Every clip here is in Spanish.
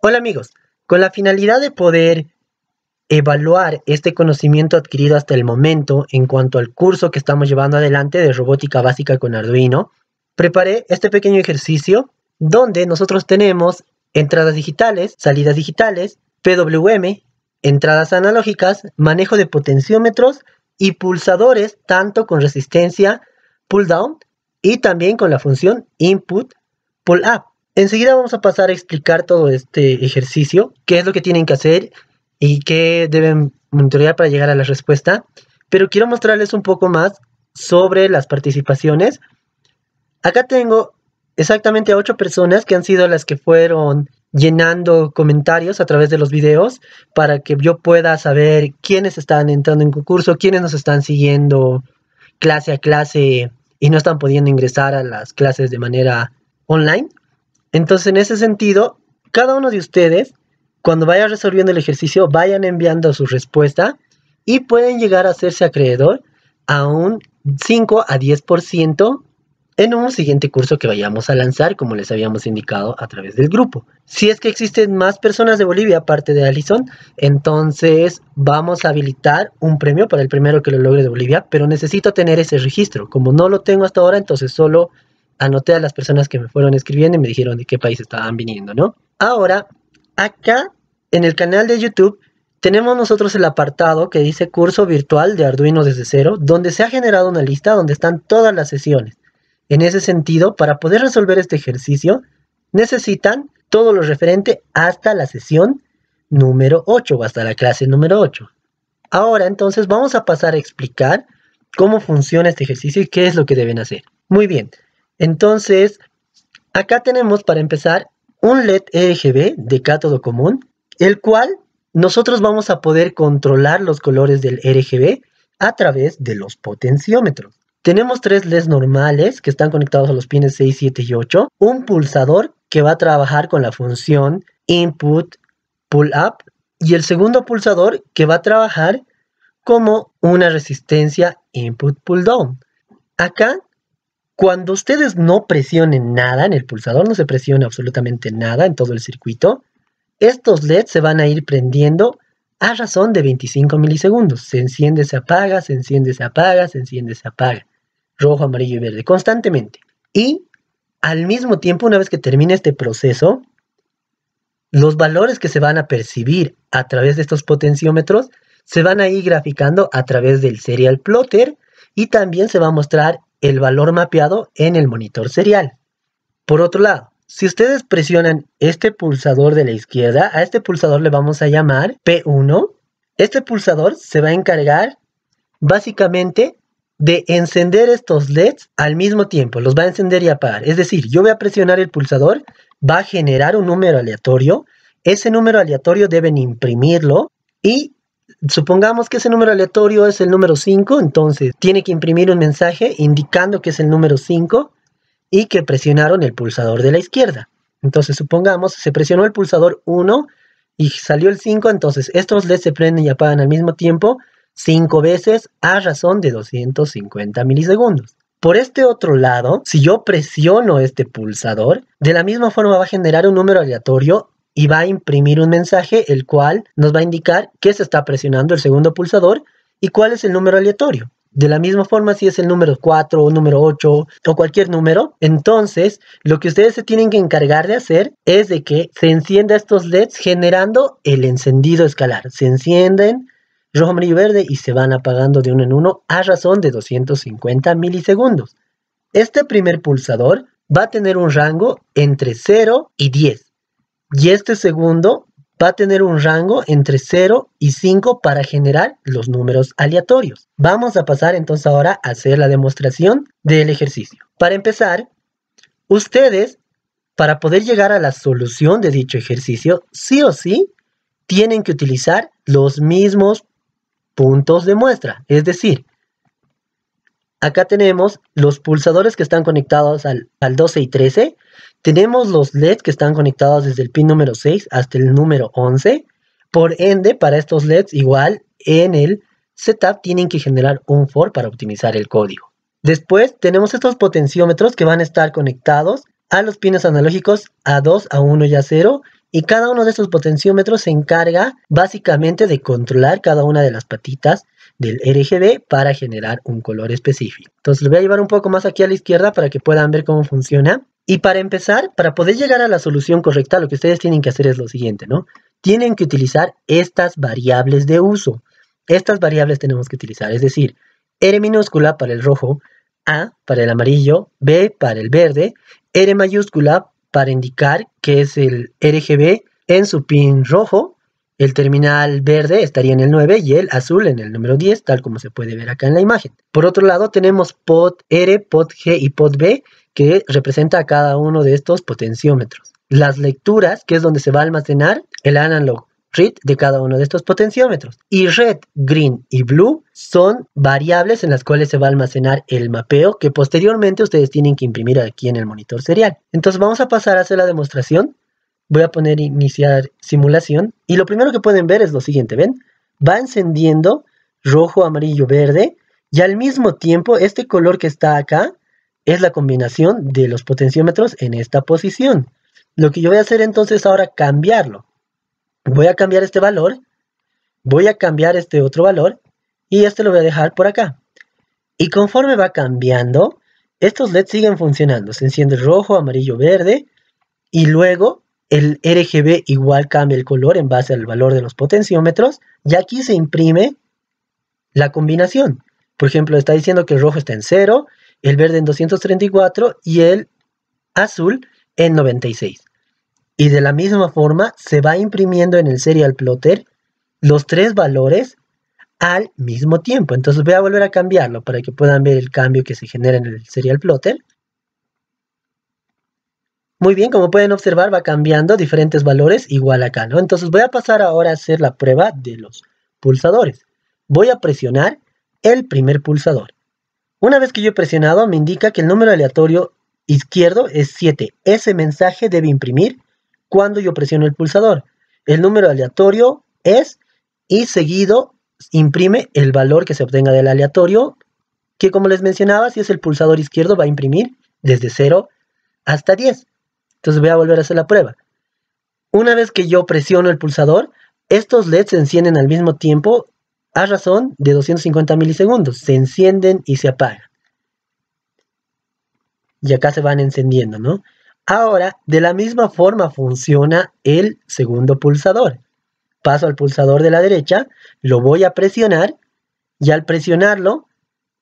Hola amigos, con la finalidad de poder evaluar este conocimiento adquirido hasta el momento en cuanto al curso que estamos llevando adelante de robótica básica con Arduino, preparé este pequeño ejercicio donde nosotros tenemos entradas digitales, salidas digitales, PWM, entradas analógicas, manejo de potenciómetros y pulsadores tanto con resistencia pull down y también con la función input pull up. Enseguida vamos a pasar a explicar todo este ejercicio, qué es lo que tienen que hacer y qué deben monitorear para llegar a la respuesta, pero quiero mostrarles un poco más sobre las participaciones. Acá tengo exactamente a ocho personas que han sido las que fueron llenando comentarios a través de los videos para que yo pueda saber quiénes están entrando en concurso, quiénes nos están siguiendo clase a clase y no están pudiendo ingresar a las clases de manera online. Entonces, en ese sentido, cada uno de ustedes, cuando vaya resolviendo el ejercicio, vayan enviando su respuesta y pueden llegar a hacerse acreedor a un 5 a 10% en un siguiente curso que vayamos a lanzar, como les habíamos indicado a través del grupo. Si es que existen más personas de Bolivia aparte de Allison, entonces vamos a habilitar un premio para el primero que lo logre de Bolivia, pero necesito tener ese registro. Como no lo tengo hasta ahora, entonces solo anoté a las personas que me fueron escribiendo y me dijeron de qué país estaban viniendo, ¿no? Ahora, acá en el canal de YouTube tenemos nosotros el apartado que dice curso virtual de Arduino desde cero, donde se ha generado una lista donde están todas las sesiones. En ese sentido, para poder resolver este ejercicio, necesitan todo lo referente hasta la sesión número 8 o hasta la clase número 8. Ahora entonces vamos a pasar a explicar cómo funciona este ejercicio y qué es lo que deben hacer. Muy bien, entonces, acá tenemos para empezar un LED RGB e de cátodo común, el cual nosotros vamos a poder controlar los colores del RGB e a través de los potenciómetros. Tenemos tres LEDs normales que están conectados a los pines 6, 7 y 8, un pulsador que va a trabajar con la función input pull up y el segundo pulsador que va a trabajar como una resistencia input pull down. Acá cuando ustedes no presionen nada en el pulsador, no se presiona absolutamente nada en todo el circuito, estos LEDs se van a ir prendiendo a razón de 25 milisegundos. Se enciende, se apaga, se enciende, se apaga, se enciende, se apaga. Rojo, amarillo y verde, constantemente. Y al mismo tiempo, una vez que termine este proceso, los valores que se van a percibir a través de estos potenciómetros se van a ir graficando a través del serial plotter y también se va a mostrar el valor mapeado en el monitor serial. Por otro lado, si ustedes presionan este pulsador de la izquierda, a este pulsador le vamos a llamar P1. Este pulsador se va a encargar básicamente de encender estos LEDs al mismo tiempo, los va a encender y apagar. Es decir, yo voy a presionar el pulsador, va a generar un número aleatorio, ese número aleatorio deben imprimirlo y supongamos que ese número aleatorio es el número 5, entonces tiene que imprimir un mensaje indicando que es el número 5 y que presionaron el pulsador de la izquierda. Entonces supongamos, se presionó el pulsador 1 y salió el 5, entonces estos LEDs se prenden y apagan al mismo tiempo 5 veces a razón de 250 milisegundos. Por este otro lado, si yo presiono este pulsador, de la misma forma va a generar un número aleatorio y va a imprimir un mensaje el cual nos va a indicar que se está presionando el segundo pulsador y cuál es el número aleatorio. De la misma forma, si es el número 4 o número 8 o cualquier número, entonces lo que ustedes se tienen que encargar de hacer es de que se encienda estos LEDs generando el encendido escalar. Se encienden rojo, amarillo, verde y se van apagando de uno en uno a razón de 250 milisegundos. Este primer pulsador va a tener un rango entre 0 y 10 y este segundo va a tener un rango entre 0 y 5 para generar los números aleatorios. Vamos a pasar entonces ahora a hacer la demostración del ejercicio. Para empezar, ustedes, para poder llegar a la solución de dicho ejercicio, sí o sí, tienen que utilizar los mismos puntos de muestra. Es decir, acá tenemos los pulsadores que están conectados al, 12 y 13, tenemos los LEDs que están conectados desde el pin número 6 hasta el número 11. Por ende, para estos LEDs igual en el setup tienen que generar un for para optimizar el código. Después tenemos estos potenciómetros que van a estar conectados a los pines analógicos A2, A1 y A0 y cada uno de estos potenciómetros se encarga básicamente de controlar cada una de las patitas del RGB para generar un color específico. Entonces lo voy a llevar un poco más aquí a la izquierda para que puedan ver cómo funciona. Y para empezar, para poder llegar a la solución correcta, lo que ustedes tienen que hacer es lo siguiente, ¿no? Tienen que utilizar estas variables de uso. Estas variables tenemos que utilizar, es decir, R minúscula para el rojo, A para el amarillo, B para el verde, R mayúscula para indicar que es el RGB en su pin rojo, el terminal verde estaría en el 9 y el azul en el número 10, tal como se puede ver acá en la imagen. Por otro lado, tenemos pod R, pod G y pod B, que representa a cada uno de estos potenciómetros. Las lecturas, que es donde se va a almacenar el analog read de cada uno de estos potenciómetros. Y red, green y blue son variables en las cuales se va a almacenar el mapeo que posteriormente ustedes tienen que imprimir aquí en el monitor serial. Entonces vamos a pasar a hacer la demostración. Voy a poner iniciar simulación y lo primero que pueden ver es lo siguiente, ¿ven? Va encendiendo rojo, amarillo, verde y al mismo tiempo este color que está acá es la combinación de los potenciómetros en esta posición. Lo que yo voy a hacer entonces ahora cambiarlo. Voy a cambiar este valor, voy a cambiar este otro valor y este lo voy a dejar por acá. Y conforme va cambiando, estos LEDs siguen funcionando. Se enciende rojo, amarillo, verde y luego el RGB igual cambia el color en base al valor de los potenciómetros y aquí se imprime la combinación. Por ejemplo, está diciendo que el rojo está en 0, el verde en 234 y el azul en 96. Y de la misma forma se va imprimiendo en el serial plotter los tres valores al mismo tiempo. Entonces voy a volver a cambiarlo para que puedan ver el cambio que se genera en el serial plotter. Muy bien, como pueden observar va cambiando diferentes valores igual acá, Entonces voy a pasar ahora a hacer la prueba de los pulsadores. Voy a presionar el primer pulsador. Una vez que yo he presionado, me indica que el número aleatorio izquierdo es 7. Ese mensaje debe imprimir cuando yo presiono el pulsador. El número aleatorio es y seguido imprime el valor que se obtenga del aleatorio, que como les mencionaba, si es el pulsador izquierdo va a imprimir desde 0 hasta 10. Entonces voy a volver a hacer la prueba. Una vez que yo presiono el pulsador, estos LEDs se encienden al mismo tiempo a razón de 250 milisegundos. Se encienden y se apagan. Y acá se van encendiendo, ¿no? Ahora, de la misma forma funciona el segundo pulsador. Paso al pulsador de la derecha, lo voy a presionar y al presionarlo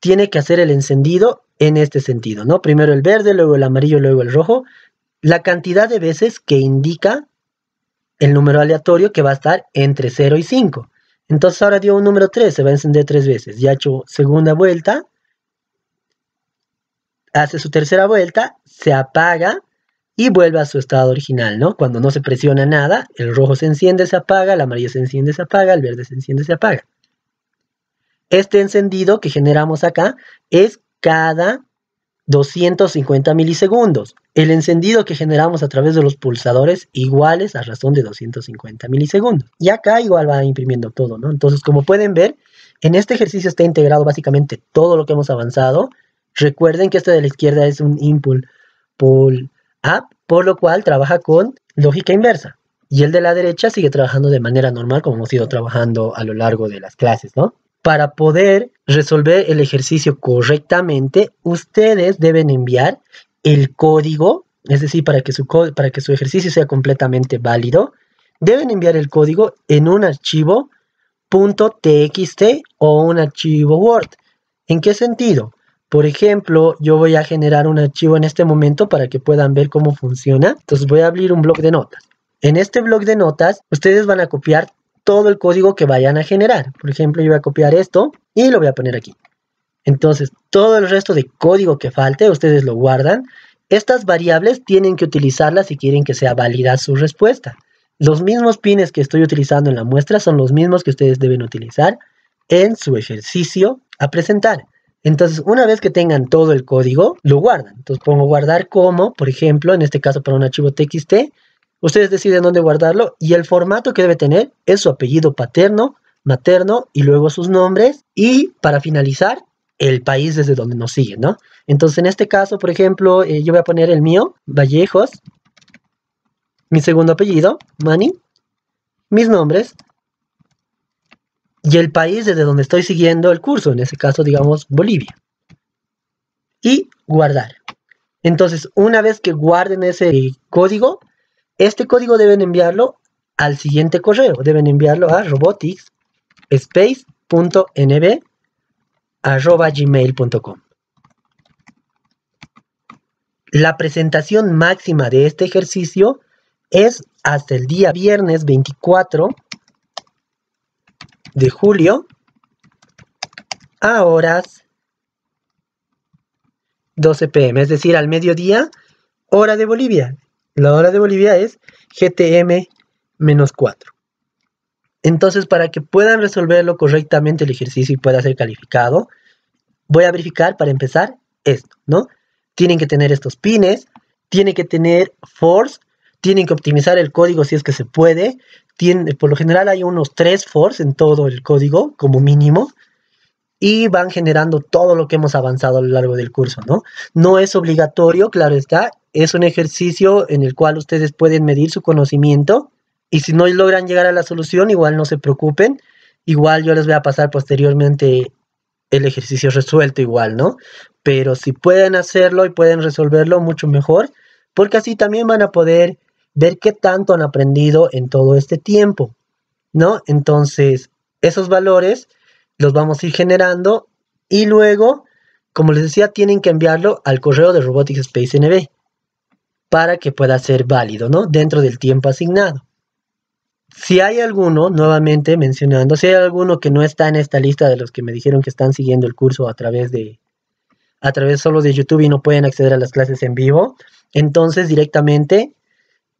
tiene que hacer el encendido en este sentido, ¿no? Primero el verde, luego el amarillo, luego el rojo. La cantidad de veces que indica el número aleatorio que va a estar entre 0 y 5. Entonces ahora dio un número 3, se va a encender tres veces. Ya ha hecho segunda vuelta, hace su tercera vuelta, se apaga y vuelve a su estado original, ¿no? Cuando no se presiona nada, el rojo se enciende, se apaga, la amarilla se enciende, se apaga, el verde se enciende, se apaga. Este encendido que generamos acá es cada 250 milisegundos el encendido que generamos a través de los pulsadores iguales a razón de 250 milisegundos. Y acá igual va imprimiendo todo, ¿no? Entonces, como pueden ver, en este ejercicio está integrado básicamente todo lo que hemos avanzado. Recuerden que este de la izquierda es un input pull up, por lo cual trabaja con lógica inversa. Y el de la derecha sigue trabajando de manera normal como hemos ido trabajando a lo largo de las clases, ¿no? Para poder resolver el ejercicio correctamente, ustedes deben enviar el código, es decir, para que su, para que su ejercicio sea completamente válido, deben enviar el código en un archivo .txt o un archivo Word. ¿En qué sentido? Por ejemplo, yo voy a generar un archivo en este momento para que puedan ver cómo funciona. Entonces voy a abrir un blog de notas. En este blog de notas, ustedes van a copiar todo el código que vayan a generar. Por ejemplo, yo voy a copiar esto y lo voy a poner aquí. Entonces, todo el resto de código que falte, ustedes lo guardan. Estas variables tienen que utilizarlas si quieren que sea válida su respuesta. Los mismos pines que estoy utilizando en la muestra son los mismos que ustedes deben utilizar en su ejercicio a presentar. Entonces, una vez que tengan todo el código, lo guardan. Entonces, pongo guardar como, por ejemplo, en este caso para un archivo TXT, ustedes deciden dónde guardarlo y el formato que debe tener es su apellido paterno, materno y luego sus nombres. Y para finalizar, el país desde donde nos siguen, ¿no? Entonces, en este caso, por ejemplo, eh, yo voy a poner el mío, Vallejos, mi segundo apellido, Manny. mis nombres y el país desde donde estoy siguiendo el curso, en este caso, digamos, Bolivia. Y guardar. Entonces, una vez que guarden ese código, este código deben enviarlo al siguiente correo. Deben enviarlo a roboticsspace.nb arroba gmail.com. La presentación máxima de este ejercicio es hasta el día viernes 24 de julio a horas 12 pm, es decir, al mediodía, hora de Bolivia. La hora de Bolivia es GTM 4. Entonces, para que puedan resolverlo correctamente el ejercicio y pueda ser calificado, voy a verificar para empezar esto, ¿no? Tienen que tener estos pines, tienen que tener force, tienen que optimizar el código si es que se puede. por lo general hay unos tres force en todo el código como mínimo y van generando todo lo que hemos avanzado a lo largo del curso, ¿no? No es obligatorio, claro está, es un ejercicio en el cual ustedes pueden medir su conocimiento y si no logran llegar a la solución, igual no se preocupen. Igual yo les voy a pasar posteriormente el ejercicio resuelto igual, ¿no? Pero si pueden hacerlo y pueden resolverlo, mucho mejor, porque así también van a poder ver qué tanto han aprendido en todo este tiempo, ¿no? Entonces, esos valores los vamos a ir generando y luego, como les decía, tienen que enviarlo al correo de Robotics Space NB para que pueda ser válido, ¿no? Dentro del tiempo asignado si hay alguno, nuevamente mencionando, si hay alguno que no está en esta lista de los que me dijeron que están siguiendo el curso a través de a través solo de YouTube y no pueden acceder a las clases en vivo, entonces directamente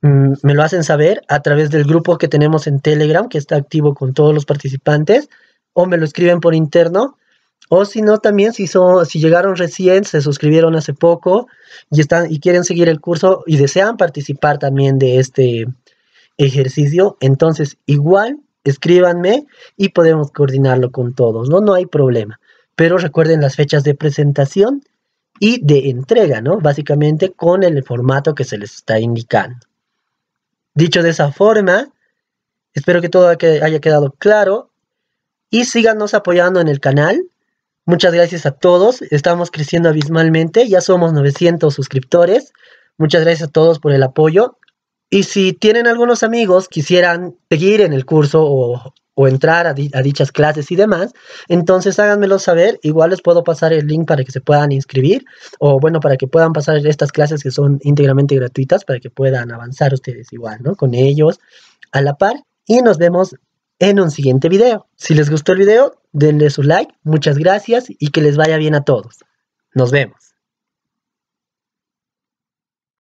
mm, me lo hacen saber a través del grupo que tenemos en Telegram, que está activo con todos los participantes, o me lo escriben por interno, o si no, también si, si llegaron recién, se suscribieron hace poco y, están, y quieren seguir el curso y desean participar también de este ejercicio, entonces igual escríbanme y podemos coordinarlo con todos, ¿no? No hay problema. Pero recuerden las fechas de presentación y de entrega, ¿no? Básicamente con el formato que se les está indicando. Dicho de esa forma, espero que todo haya quedado claro y síganos apoyando en el canal. Muchas gracias a todos, estamos creciendo abismalmente, ya somos 900 suscriptores. Muchas gracias a todos por el apoyo y si tienen algunos amigos quisieran seguir en el curso o, entrar a, a, dichas clases y demás, entonces háganmelo saber. Igual les puedo pasar el link para que se puedan inscribir o bueno, para que puedan pasar estas clases que son íntegramente gratuitas para que puedan avanzar ustedes igual, ¿no? Con ellos a la par. Y nos vemos en un siguiente video. Si les gustó el video, denle su like. Muchas gracias y que les vaya bien a todos. Nos vemos.